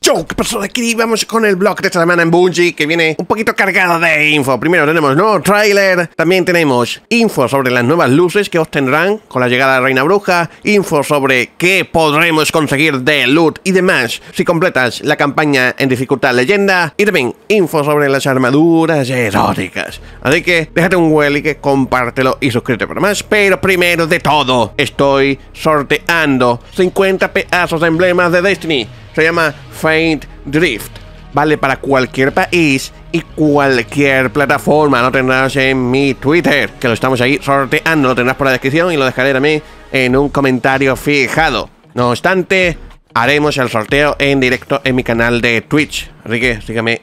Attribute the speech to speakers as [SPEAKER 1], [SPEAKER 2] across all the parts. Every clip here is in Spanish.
[SPEAKER 1] chau ¿qué pasó aquí? Vamos con el blog de esta semana en Bungie que viene un poquito cargado de info. Primero tenemos nuevo tráiler, también tenemos info sobre las nuevas luces que obtendrán con la llegada de Reina Bruja, info sobre qué podremos conseguir de loot y demás si completas la campaña en dificultad leyenda y también info sobre las armaduras eróticas. Así que déjate un huele y que compártelo y suscríbete para más. Pero primero de todo, estoy sorteando 50 pedazos de emblemas de Destiny se llama Faint Drift. Vale para cualquier país y cualquier plataforma. Lo tendrás en mi Twitter, que lo estamos ahí sorteando. Lo tendrás por la descripción y lo dejaré también en un comentario fijado. No obstante, haremos el sorteo en directo en mi canal de Twitch. Así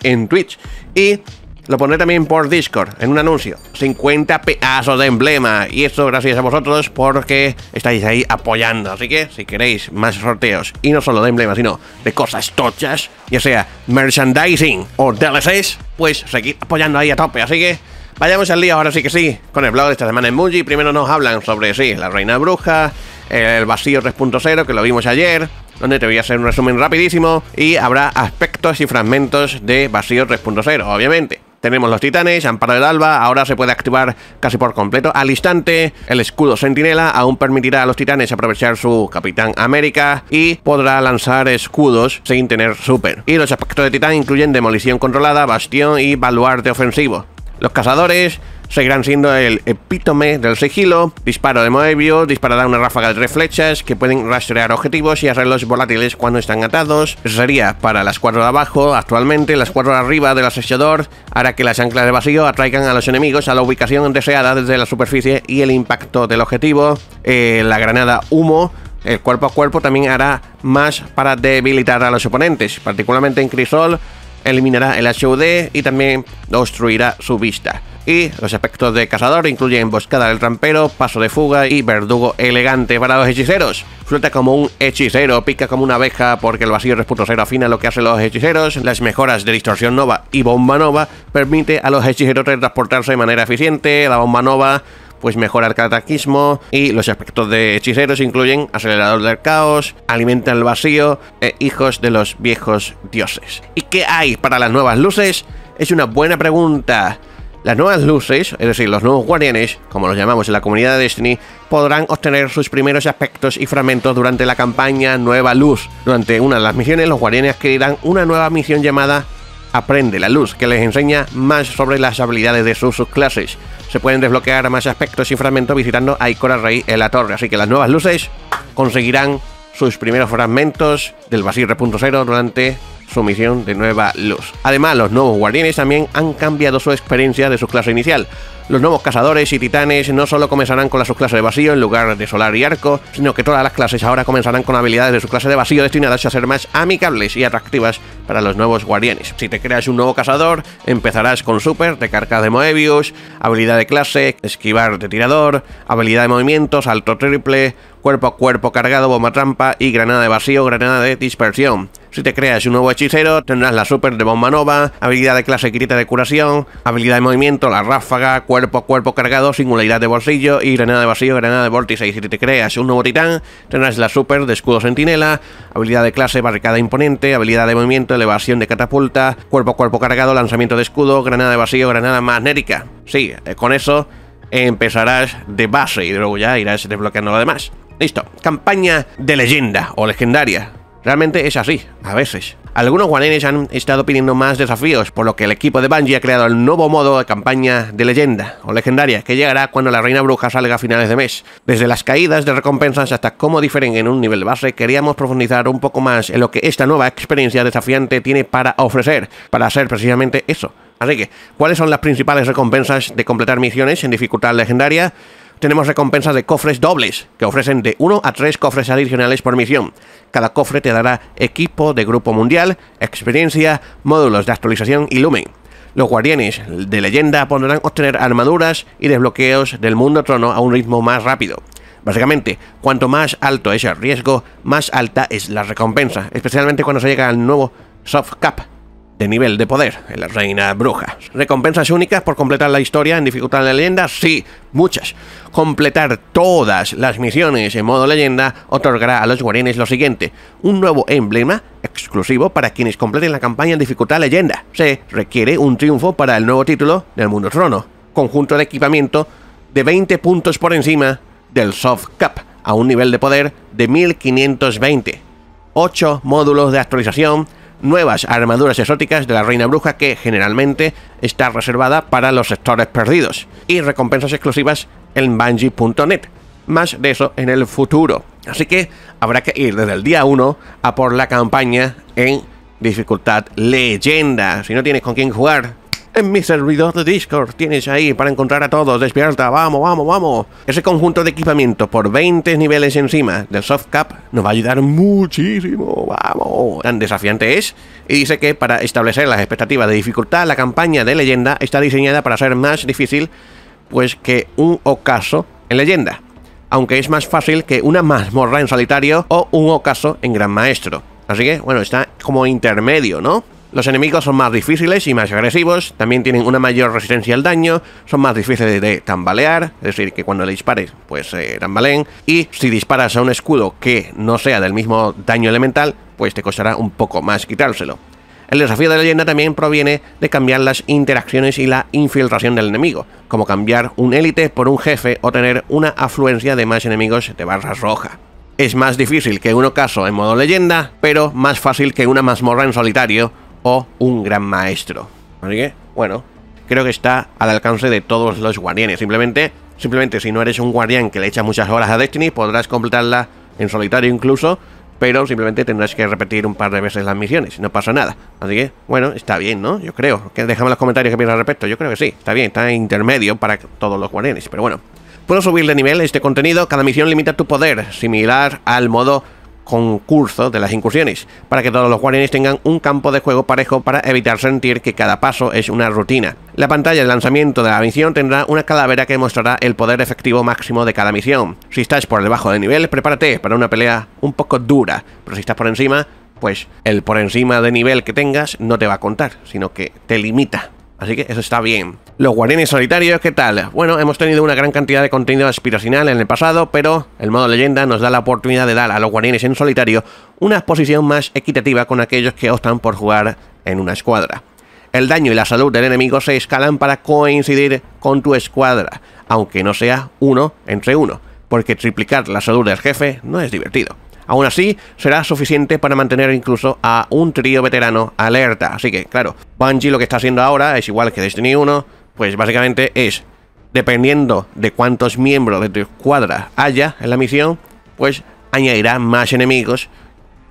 [SPEAKER 1] en Twitch. Y lo pondré también por Discord, en un anuncio. 50 pedazos de emblema. Y esto gracias a vosotros porque estáis ahí apoyando. Así que si queréis más sorteos, y no solo de emblemas, sino de cosas tochas, ya sea merchandising o DLCs, pues seguid apoyando ahí a tope. Así que vayamos al día ahora sí que sí. Con el blog de esta semana en Muji, primero nos hablan sobre, sí, la Reina Bruja, el vacío 3.0 que lo vimos ayer, donde te voy a hacer un resumen rapidísimo y habrá aspectos y fragmentos de Vacío 3.0, obviamente. Tenemos los titanes, Amparo del Alba, ahora se puede activar casi por completo al instante. El escudo sentinela aún permitirá a los titanes aprovechar su Capitán América y podrá lanzar escudos sin tener super. Y los aspectos de titán incluyen demolición controlada, bastión y baluarte ofensivo. Los cazadores seguirán siendo el epítome del sigilo, disparo de Moebius, disparará una ráfaga de tres flechas que pueden rastrear objetivos y arreglos volátiles cuando están atados. sería para las cuatro de abajo, actualmente las cuatro de arriba del asesor hará que las anclas de vacío atraigan a los enemigos a la ubicación deseada desde la superficie y el impacto del objetivo. Eh, la granada humo el cuerpo a cuerpo también hará más para debilitar a los oponentes, particularmente en Crisol eliminará el HUD y también obstruirá su vista y los aspectos de cazador incluyen emboscada del rampero, paso de fuga y verdugo elegante para los hechiceros. Flota como un hechicero, pica como una abeja porque el vacío 3.0 afina lo que hacen los hechiceros, las mejoras de distorsión nova y bomba nova permite a los hechiceros transportarse de manera eficiente, la bomba nova pues mejora el cataclismo y los aspectos de hechiceros incluyen acelerador del caos, alimenta el vacío e hijos de los viejos dioses. ¿Y qué hay para las nuevas luces? Es una buena pregunta. Las nuevas luces, es decir, los nuevos guardianes, como los llamamos en la comunidad de Destiny, podrán obtener sus primeros aspectos y fragmentos durante la campaña Nueva Luz. Durante una de las misiones, los guardianes adquirirán una nueva misión llamada Aprende la Luz, que les enseña más sobre las habilidades de sus subclases. Se pueden desbloquear más aspectos y fragmentos visitando a Ikora Rey en la torre, así que las nuevas luces conseguirán sus primeros fragmentos del punto 3.0 durante su misión de nueva luz. Además, los nuevos guardianes también han cambiado su experiencia de su clase inicial. Los nuevos cazadores y titanes no solo comenzarán con la subclase de vacío en lugar de solar y arco, sino que todas las clases ahora comenzarán con habilidades de su clase de vacío destinadas a ser más amigables y atractivas para los nuevos guardianes. Si te creas un nuevo cazador, empezarás con super, recarga de Moebius, habilidad de clase, esquivar de tirador, habilidad de movimiento, salto triple, cuerpo a cuerpo cargado, bomba trampa y granada de vacío, granada de dispersión. Si te creas un nuevo hechicero, tendrás la super de bomba nova, habilidad de clase grita de curación, habilidad de movimiento, la ráfaga, cuerpo a cuerpo cargado, singularidad de bolsillo y granada de vacío, granada de vórtice. Y si te creas un nuevo titán, tendrás la super de escudo sentinela, habilidad de clase barricada imponente, habilidad de movimiento, elevación de catapulta, cuerpo a cuerpo cargado, lanzamiento de escudo, granada de vacío, granada magnética. Sí, eh, con eso empezarás de base y luego ya irás desbloqueando lo demás. Listo, campaña de leyenda o legendaria. Realmente es así, a veces. Algunos guanenes han estado pidiendo más desafíos, por lo que el equipo de Bungie ha creado el nuevo modo de campaña de leyenda o legendaria, que llegará cuando la Reina Bruja salga a finales de mes. Desde las caídas de recompensas hasta cómo diferen en un nivel base, queríamos profundizar un poco más en lo que esta nueva experiencia desafiante tiene para ofrecer, para hacer precisamente eso. Así que, ¿cuáles son las principales recompensas de completar misiones en dificultad legendaria? tenemos recompensas de cofres dobles, que ofrecen de 1 a 3 cofres adicionales por misión. Cada cofre te dará equipo de grupo mundial, experiencia, módulos de actualización y lumen. Los guardianes de leyenda podrán obtener armaduras y desbloqueos del mundo trono a un ritmo más rápido. Básicamente, cuanto más alto es el riesgo, más alta es la recompensa, especialmente cuando se llega al nuevo soft cap de nivel de poder en la Reina Bruja. ¿Recompensas únicas por completar la historia en dificultad de leyenda? Sí, muchas. Completar todas las misiones en modo leyenda otorgará a los guarines lo siguiente, un nuevo emblema exclusivo para quienes completen la campaña en dificultad leyenda. Se requiere un triunfo para el nuevo título del Mundo Trono, conjunto de equipamiento de 20 puntos por encima del Soft cap... a un nivel de poder de 1520. 8 módulos de actualización nuevas armaduras exóticas de la Reina Bruja que generalmente está reservada para los sectores perdidos y recompensas exclusivas en Bungie.net. Más de eso en el futuro. Así que habrá que ir desde el día 1 a por la campaña en dificultad leyenda. Si no tienes con quién jugar, en mi servidor de Discord tienes ahí para encontrar a todos. Despierta, vamos, vamos, vamos. Ese conjunto de equipamiento por 20 niveles encima del soft cap nos va a ayudar muchísimo. Vamos. Tan desafiante es. Y dice que para establecer las expectativas de dificultad, la campaña de leyenda está diseñada para ser más difícil pues que un ocaso en leyenda. Aunque es más fácil que una mazmorra en solitario o un ocaso en gran maestro. Así que, bueno, está como intermedio, ¿no? Los enemigos son más difíciles y más agresivos, también tienen una mayor resistencia al daño, son más difíciles de tambalear, es decir, que cuando le dispares, pues eh, tambaleen, y si disparas a un escudo que no sea del mismo daño elemental, pues te costará un poco más quitárselo. El desafío de la leyenda también proviene de cambiar las interacciones y la infiltración del enemigo, como cambiar un élite por un jefe o tener una afluencia de más enemigos de barra roja. Es más difícil que un ocaso en modo leyenda, pero más fácil que una mazmorra en solitario, o un gran maestro. Así que, bueno, creo que está al alcance de todos los guardianes. Simplemente, simplemente si no eres un guardián que le echa muchas horas a Destiny, podrás completarla en solitario incluso, pero simplemente tendrás que repetir un par de veces las misiones, no pasa nada. Así que, bueno, está bien, ¿no? Yo creo. Que déjame los comentarios que piensas al respecto. Yo creo que sí, está bien, está en intermedio para todos los guardianes, pero bueno. Puedo subir de nivel este contenido, cada misión limita tu poder, similar al modo concurso de las incursiones, para que todos los guardianes tengan un campo de juego parejo para evitar sentir que cada paso es una rutina. La pantalla de lanzamiento de la misión tendrá una calavera que mostrará el poder efectivo máximo de cada misión. Si estás por debajo de nivel, prepárate para una pelea un poco dura, pero si estás por encima, pues el por encima de nivel que tengas no te va a contar, sino que te limita Así que eso está bien. Los guardianes solitarios, ¿qué tal? Bueno, hemos tenido una gran cantidad de contenido aspiracional en el pasado, pero el modo leyenda nos da la oportunidad de dar a los guardianes en solitario una posición más equitativa con aquellos que optan por jugar en una escuadra. El daño y la salud del enemigo se escalan para coincidir con tu escuadra, aunque no sea uno entre uno, porque triplicar la salud del jefe no es divertido. Aún así, será suficiente para mantener incluso a un trío veterano alerta. Así que, claro, Bungie lo que está haciendo ahora es igual que Destiny 1, pues básicamente es, dependiendo de cuántos miembros de tu escuadra haya en la misión, pues añadirá más enemigos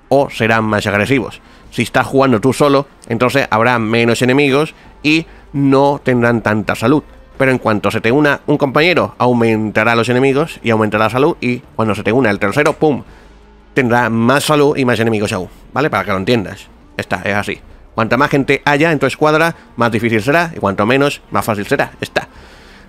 [SPEAKER 1] o serán más agresivos. Si estás jugando tú solo, entonces habrá menos enemigos y no tendrán tanta salud. Pero en cuanto se te una un compañero, aumentará los enemigos y aumentará la salud. Y cuando se te una el tercero, ¡pum! tendrá más salud y más enemigos aún, ¿vale? Para que lo entiendas. Está, es así. Cuanta más gente haya en tu escuadra, más difícil será, y cuanto menos, más fácil será. Está.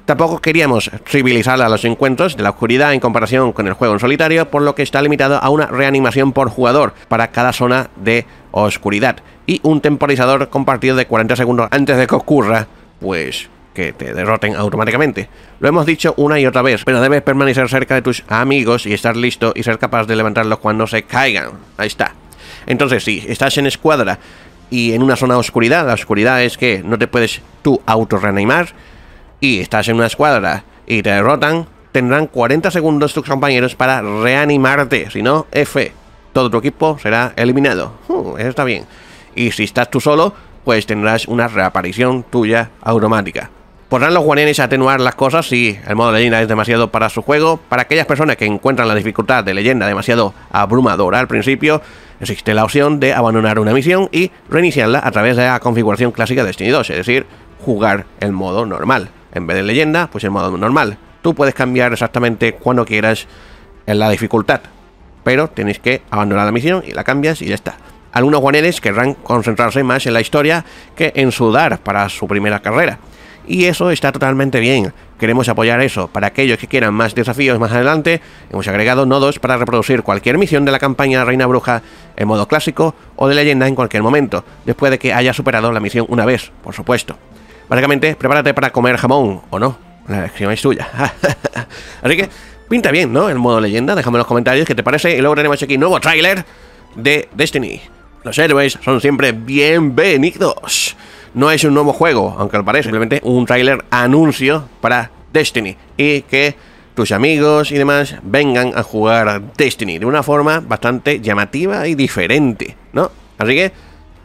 [SPEAKER 1] Tampoco queríamos civilizar a los encuentros de la oscuridad en comparación con el juego en solitario, por lo que está limitado a una reanimación por jugador para cada zona de oscuridad y un temporizador compartido de 40 segundos antes de que ocurra, pues que te derroten automáticamente. Lo hemos dicho una y otra vez, pero debes permanecer cerca de tus amigos y estar listo y ser capaz de levantarlos cuando se caigan. Ahí está. Entonces, si estás en escuadra y en una zona de oscuridad, la oscuridad es que no te puedes tú auto-reanimar y estás en una escuadra y te derrotan, tendrán 40 segundos tus compañeros para reanimarte. Si no, F. Todo tu equipo será eliminado. Uh, eso está bien. Y si estás tú solo, pues tendrás una reaparición tuya automática. ¿Podrán los guanenes atenuar las cosas si el modo leyenda es demasiado para su juego? Para aquellas personas que encuentran la dificultad de leyenda demasiado abrumadora al principio, existe la opción de abandonar una misión y reiniciarla a través de la configuración clásica de Destiny 2, es decir, jugar el modo normal. En vez de leyenda, pues el modo normal. Tú puedes cambiar exactamente cuando quieras en la dificultad, pero tenéis que abandonar la misión y la cambias y ya está. Algunos guaneles querrán concentrarse más en la historia que en sudar para su primera carrera y eso está totalmente bien. Queremos apoyar eso. Para aquellos que quieran más desafíos más adelante, hemos agregado nodos para reproducir cualquier misión de la campaña Reina Bruja en modo clásico o de leyenda en cualquier momento, después de que haya superado la misión una vez, por supuesto. Básicamente, prepárate para comer jamón, ¿o no? La elección es tuya. Así que, pinta bien, ¿no? El modo leyenda, déjame en los comentarios qué te parece y luego tenemos aquí nuevo tráiler de Destiny. Los héroes son siempre bienvenidos no es un nuevo juego, aunque al parecer simplemente un tráiler anuncio para Destiny y que tus amigos y demás vengan a jugar Destiny de una forma bastante llamativa y diferente, ¿no? Así que,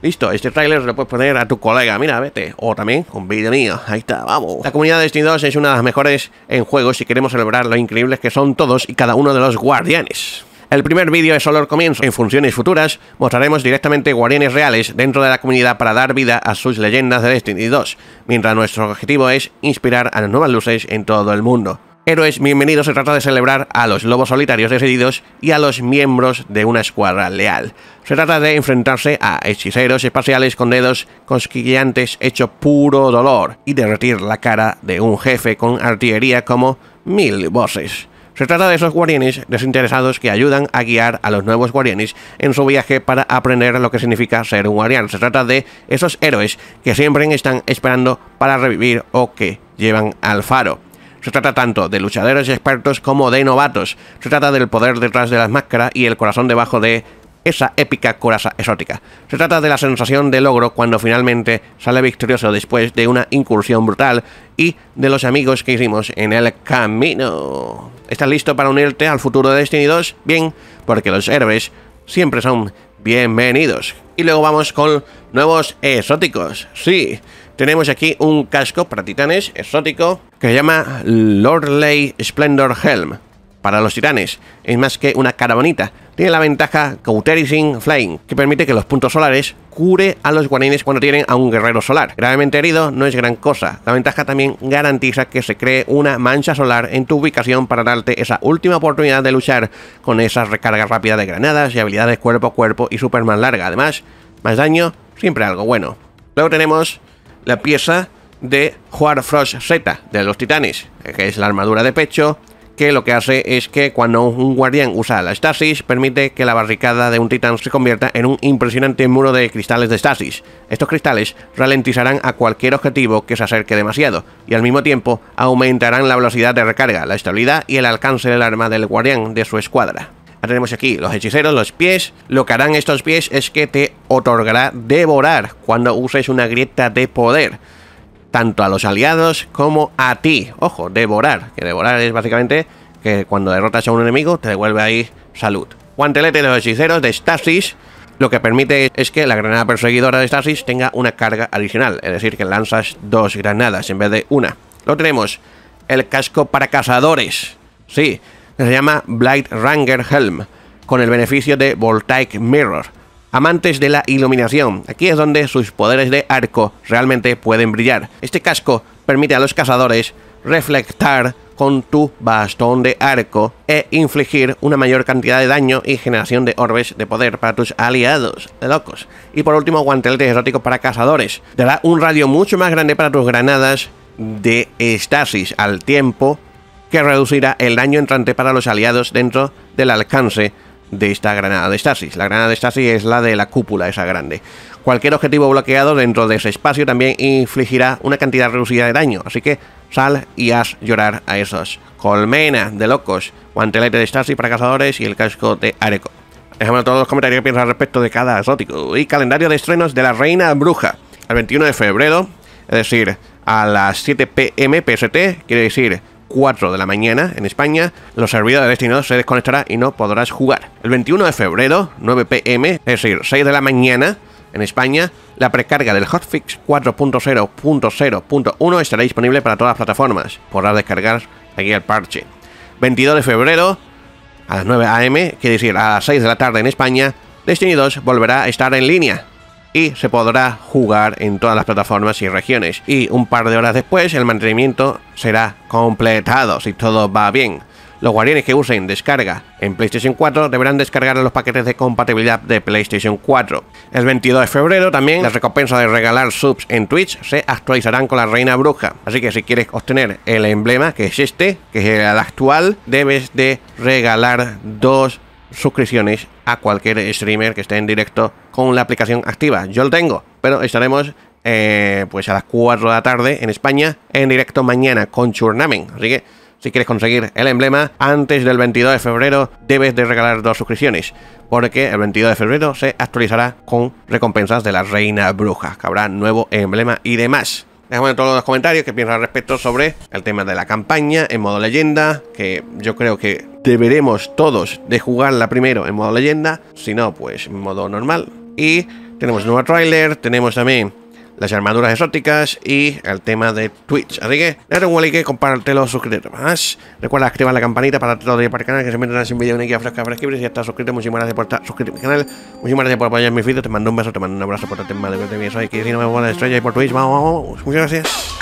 [SPEAKER 1] listo, este tráiler lo puedes poner a tu colega, mira, vete, o también un vídeo mío, ahí está, vamos. La comunidad de Destiny 2 es una de las mejores en juegos y queremos celebrar lo increíbles que son todos y cada uno de los guardianes. El primer vídeo es solo el comienzo. En funciones futuras mostraremos directamente guardianes reales dentro de la comunidad para dar vida a sus leyendas de Destiny 2, mientras nuestro objetivo es inspirar a las nuevas luces en todo el mundo. Héroes Bienvenidos se trata de celebrar a los lobos solitarios decididos y a los miembros de una escuadra leal. Se trata de enfrentarse a hechiceros espaciales con dedos cosquillantes hecho puro dolor y derretir la cara de un jefe con artillería como mil voces. Se trata de esos guardianes desinteresados que ayudan a guiar a los nuevos guardianes en su viaje para aprender lo que significa ser un guardián. Se trata de esos héroes que siempre están esperando para revivir o que llevan al faro. Se trata tanto de luchadores expertos como de novatos. Se trata del poder detrás de las máscaras y el corazón debajo de esa épica coraza exótica. Se trata de la sensación de logro cuando finalmente sale victorioso después de una incursión brutal y de los amigos que hicimos en el camino. ¿Estás listo para unirte al futuro de Destiny 2? Bien, porque los héroes siempre son bienvenidos. Y luego vamos con nuevos exóticos. Sí, tenemos aquí un casco para titanes exótico que se llama Lordley Splendor Helm para los titanes. Es más que una cara bonita, Tiene la ventaja Cauterizing Flying, que permite que los puntos solares cure a los guardianes cuando tienen a un guerrero solar. Gravemente herido no es gran cosa. La ventaja también garantiza que se cree una mancha solar en tu ubicación para darte esa última oportunidad de luchar con esas recargas rápidas de granadas y habilidades cuerpo a cuerpo y superman larga. Además, más daño, siempre algo bueno. Luego tenemos la pieza de Juar Frost Z de los Titanes, que es la armadura de pecho, que lo que hace es que cuando un guardián usa la stasis, permite que la barricada de un titán se convierta en un impresionante muro de cristales de stasis. Estos cristales ralentizarán a cualquier objetivo que se acerque demasiado, y al mismo tiempo aumentarán la velocidad de recarga, la estabilidad y el alcance del arma del guardián de su escuadra. tenemos aquí los hechiceros, los pies. Lo que harán estos pies es que te otorgará devorar cuando uses una grieta de poder tanto a los aliados como a ti. Ojo, devorar, que devorar es básicamente que cuando derrotas a un enemigo te devuelve ahí salud. Guantelete de los hechiceros de Stasis, lo que permite es que la granada perseguidora de Stasis tenga una carga adicional, es decir, que lanzas dos granadas en vez de una. Lo tenemos, el casco para cazadores, sí, se llama Blight Ranger Helm, con el beneficio de Voltaic Mirror amantes de la iluminación. Aquí es donde sus poderes de arco realmente pueden brillar. Este casco permite a los cazadores reflectar con tu bastón de arco e infligir una mayor cantidad de daño y generación de orbes de poder para tus aliados locos. Y por último, guanteletes erótico para cazadores. Dará un radio mucho más grande para tus granadas de estasis al tiempo que reducirá el daño entrante para los aliados dentro del alcance de esta granada de Stasis. La granada de Stasis es la de la cúpula, esa grande. Cualquier objetivo bloqueado dentro de ese espacio también infligirá una cantidad reducida de daño, así que sal y haz llorar a esos. Colmena de locos, guantelete de Stasis para cazadores y el casco de Areco. Déjame todos los comentarios que piensas respecto de cada exótico. Y calendario de estrenos de la Reina Bruja. El 21 de febrero, es decir, a las 7 pm PST, quiere decir 4 de la mañana en España, los servidores de 2 se desconectará y no podrás jugar. El 21 de febrero, 9 pm, es decir, 6 de la mañana en España, la precarga del hotfix 4.0.0.1 estará disponible para todas las plataformas. Podrás descargar aquí el parche. 22 de febrero, a las 9 am, es decir a las 6 de la tarde en España, Destiny 2 volverá a estar en línea y se podrá jugar en todas las plataformas y regiones. Y un par de horas después el mantenimiento será completado si todo va bien. Los guardianes que usen descarga en PlayStation 4 deberán descargar los paquetes de compatibilidad de PlayStation 4. El 22 de febrero también las recompensas de regalar subs en Twitch se actualizarán con la Reina Bruja. Así que si quieres obtener el emblema que es este, que es el actual, debes de regalar dos suscripciones a cualquier streamer que esté en directo con la aplicación activa. Yo lo tengo, pero estaremos eh, pues a las 4 de la tarde en España en directo mañana con Churnamen. Así que si quieres conseguir el emblema antes del 22 de febrero debes de regalar dos suscripciones porque el 22 de febrero se actualizará con recompensas de la Reina Bruja, que habrá nuevo emblema y demás. Dejame todos los comentarios que piensas al respecto sobre el tema de la campaña en modo leyenda, que yo creo que deberemos todos de jugarla primero en modo leyenda, si no, pues en modo normal. Y tenemos nuevo trailer tenemos también las armaduras exóticas y el tema de Twitch. Así que dale un like, compártelo, suscríbete más. Recuerda activar la campanita para todo día para el canal, que se meterá sin video una guía fresca y Si ya estás suscrito, muchísimas gracias por estar suscrito a mi canal. Muchísimas gracias por apoyar mis vídeos. Te mando un beso, te mando un abrazo por el tema de que te vienes hoy. Que si no me voy a la estrella y por Twitch, vamos, vamos. Muchas gracias.